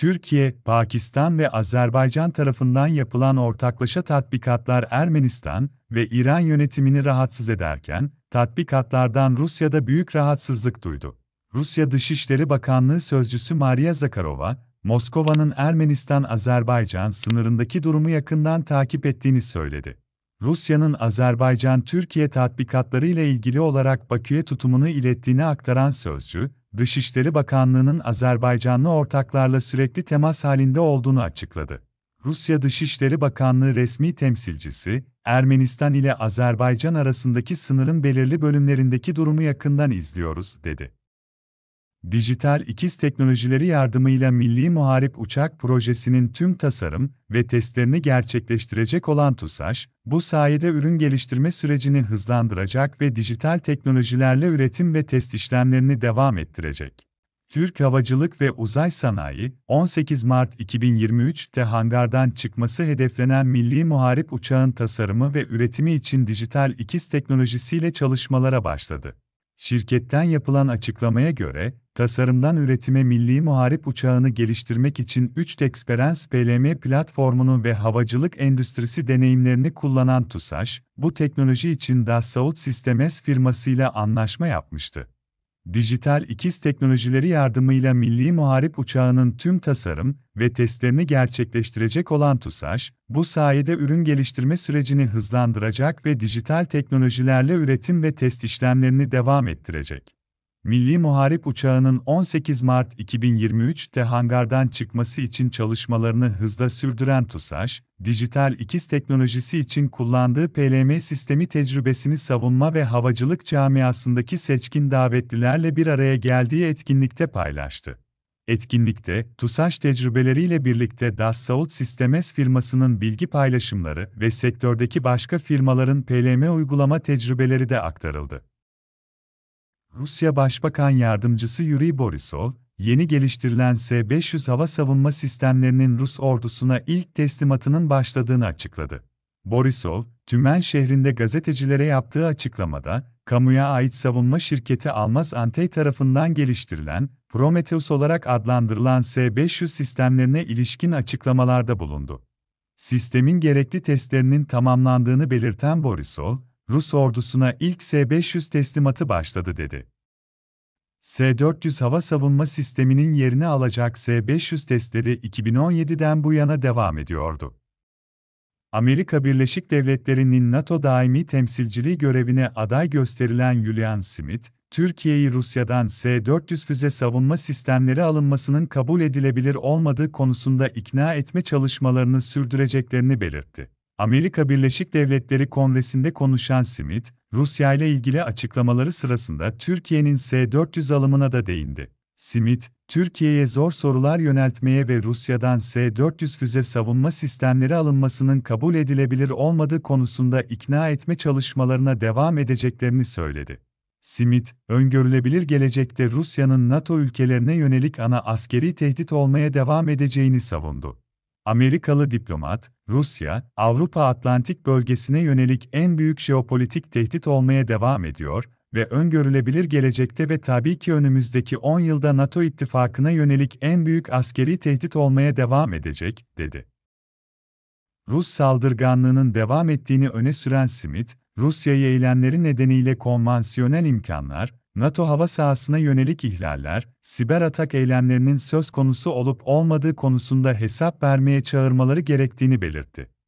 Türkiye, Pakistan ve Azerbaycan tarafından yapılan ortaklaşa tatbikatlar Ermenistan ve İran yönetimini rahatsız ederken, tatbikatlardan Rusya'da büyük rahatsızlık duydu. Rusya Dışişleri Bakanlığı Sözcüsü Maria Zakharova, Moskova'nın Ermenistan-Azerbaycan sınırındaki durumu yakından takip ettiğini söyledi. Rusya'nın Azerbaycan-Türkiye tatbikatları ile ilgili olarak Bakü'ye tutumunu ilettiğini aktaran sözcü, Dışişleri Bakanlığı'nın Azerbaycanlı ortaklarla sürekli temas halinde olduğunu açıkladı. Rusya Dışişleri Bakanlığı resmi temsilcisi, Ermenistan ile Azerbaycan arasındaki sınırın belirli bölümlerindeki durumu yakından izliyoruz, dedi dijital ikiz teknolojileri yardımıyla Milli Muharip Uçak Projesi'nin tüm tasarım ve testlerini gerçekleştirecek olan TUSAŞ, bu sayede ürün geliştirme sürecini hızlandıracak ve dijital teknolojilerle üretim ve test işlemlerini devam ettirecek. Türk Havacılık ve Uzay Sanayi, 18 Mart 2023'te hangardan çıkması hedeflenen Milli Muharip Uçağın tasarımı ve üretimi için dijital ikiz teknolojisiyle çalışmalara başladı. Şirketten yapılan açıklamaya göre, tasarımdan üretime milli muharip uçağını geliştirmek için 3 Experience PLM platformunu ve havacılık endüstrisi deneyimlerini kullanan TUSAŞ, bu teknoloji için Dassault Systemes firmasıyla anlaşma yapmıştı dijital ikiz teknolojileri yardımıyla milli muharip uçağının tüm tasarım ve testlerini gerçekleştirecek olan TUSAŞ, bu sayede ürün geliştirme sürecini hızlandıracak ve dijital teknolojilerle üretim ve test işlemlerini devam ettirecek. Milli Muharip Uçağı'nın 18 Mart 2023'te hangardan çıkması için çalışmalarını hızla sürdüren TUSAŞ, dijital ikiz teknolojisi için kullandığı PLM sistemi tecrübesini savunma ve havacılık camiasındaki seçkin davetlilerle bir araya geldiği etkinlikte paylaştı. Etkinlikte, TUSAŞ tecrübeleriyle birlikte Dassault Systemes firmasının bilgi paylaşımları ve sektördeki başka firmaların PLM uygulama tecrübeleri de aktarıldı. Rusya Başbakan Yardımcısı Yuri Borisov, yeni geliştirilen S-500 hava savunma sistemlerinin Rus ordusuna ilk teslimatının başladığını açıkladı. Borisov, Tümen şehrinde gazetecilere yaptığı açıklamada, kamuya ait savunma şirketi Almaz Antey tarafından geliştirilen, Prometheus olarak adlandırılan S-500 sistemlerine ilişkin açıklamalarda bulundu. Sistemin gerekli testlerinin tamamlandığını belirten Borisov, Rus ordusuna ilk S-500 teslimatı başladı dedi. S-400 hava savunma sisteminin yerini alacak S-500 testleri 2017'den bu yana devam ediyordu. Amerika Birleşik Devletleri'nin NATO daimi temsilciliği görevine aday gösterilen Julian Smith, Türkiye'yi Rusya'dan S-400 füze savunma sistemleri alınmasının kabul edilebilir olmadığı konusunda ikna etme çalışmalarını sürdüreceklerini belirtti. Amerika Birleşik Devletleri Kongresi'nde konuşan Smith, Rusya ile ilgili açıklamaları sırasında Türkiye'nin S-400 alımına da değindi. Smith, Türkiye'ye zor sorular yöneltmeye ve Rusya'dan S-400 füze savunma sistemleri alınmasının kabul edilebilir olmadığı konusunda ikna etme çalışmalarına devam edeceklerini söyledi. Smith, öngörülebilir gelecekte Rusya'nın NATO ülkelerine yönelik ana askeri tehdit olmaya devam edeceğini savundu. Amerikalı diplomat, Rusya, Avrupa Atlantik bölgesine yönelik en büyük jeopolitik tehdit olmaya devam ediyor ve öngörülebilir gelecekte ve tabii ki önümüzdeki 10 yılda NATO ittifakına yönelik en büyük askeri tehdit olmaya devam edecek, dedi. Rus saldırganlığının devam ettiğini öne süren Smith, Rusya'yı eylemleri nedeniyle konvansiyonel imkanlar, NATO hava sahasına yönelik ihlaller, siber atak eylemlerinin söz konusu olup olmadığı konusunda hesap vermeye çağırmaları gerektiğini belirtti.